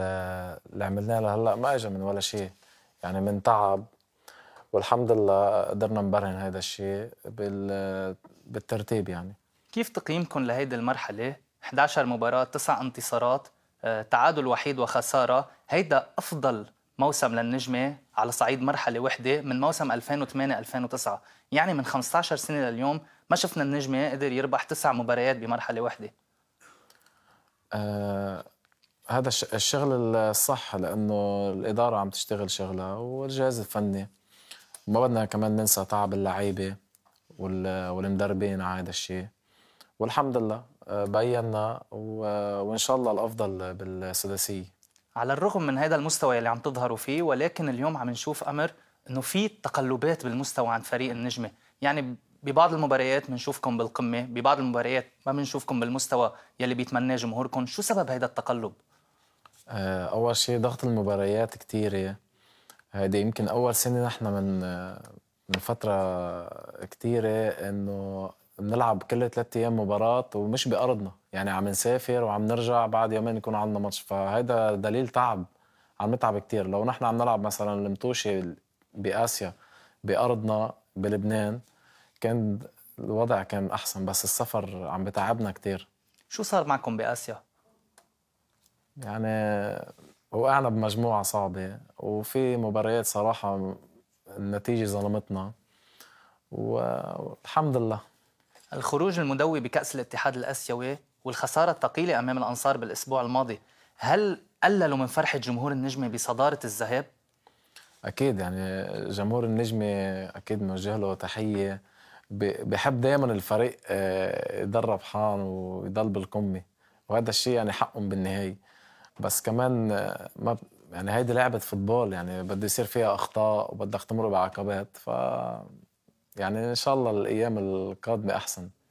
اللي عملناه لهلا ما اجى من ولا شيء يعني من تعب والحمد لله قدرنا نبرهن هذا الشيء بالترتيب يعني كيف تقييمكم لهيدي المرحله 11 مباراه 9 انتصارات آه، تعادل وحيد وخساره هيدا افضل موسم للنجمة على صعيد مرحلة وحدة من موسم 2008-2009 يعني من 15 سنة لليوم ما شفنا النجمة قدر يربح تسع مباريات بمرحلة وحدة أه هذا الشغل الصح لانه الاداره عم تشتغل شغلها والجهاز الفني ما بدنا كمان ننسى تعب اللعيبه والمدربين على هذا الشيء والحمد لله آه، بينا وان شاء الله الافضل بالسداسيه على الرغم من هذا المستوى اللي عم تظهروا فيه ولكن اليوم عم نشوف امر انه في تقلبات بالمستوى عند فريق النجمه يعني ببعض المباريات بنشوفكم بالقمه ببعض المباريات ما بنشوفكم بالمستوى يلي بيتمناه جمهوركم شو سبب هذا التقلب آه، اول شيء ضغط المباريات كثيره آه، هيدي يمكن اول سنه نحن من آه، من فتره كثيره انه بنلعب كل ثلاث ايام مباراه ومش بارضنا يعني عم نسافر وعم نرجع بعد يومين يكون عندنا ماتش فهذا دليل تعب عم نتعب كثير لو نحن عم نلعب مثلا المطوشه باسيا بارضنا بلبنان كان الوضع كان احسن بس السفر عم بتعبنا كثير شو صار معكم باسيا يعني وقعنا بمجموعة صعبة وفي مباريات صراحة النتيجة ظلمتنا والحمد لله الخروج المدوي بكأس الاتحاد الأسيوي والخسارة الثقيلة أمام الأنصار بالأسبوع الماضي هل قللوا من فرحة جمهور النجمة بصدارة الذهاب؟ أكيد يعني جمهور النجمة أكيد بنوجه له تحية بحب دائما الفريق آه، يدرب حان ويضل بالقمة وهذا الشيء يعني حقهم بالنهاية بس كمان ما يعني هيدي لعبه فوتبول يعني بده يصير فيها اخطاء وبدك تمر بعقبات ف يعني ان شاء الله الايام القادمه احسن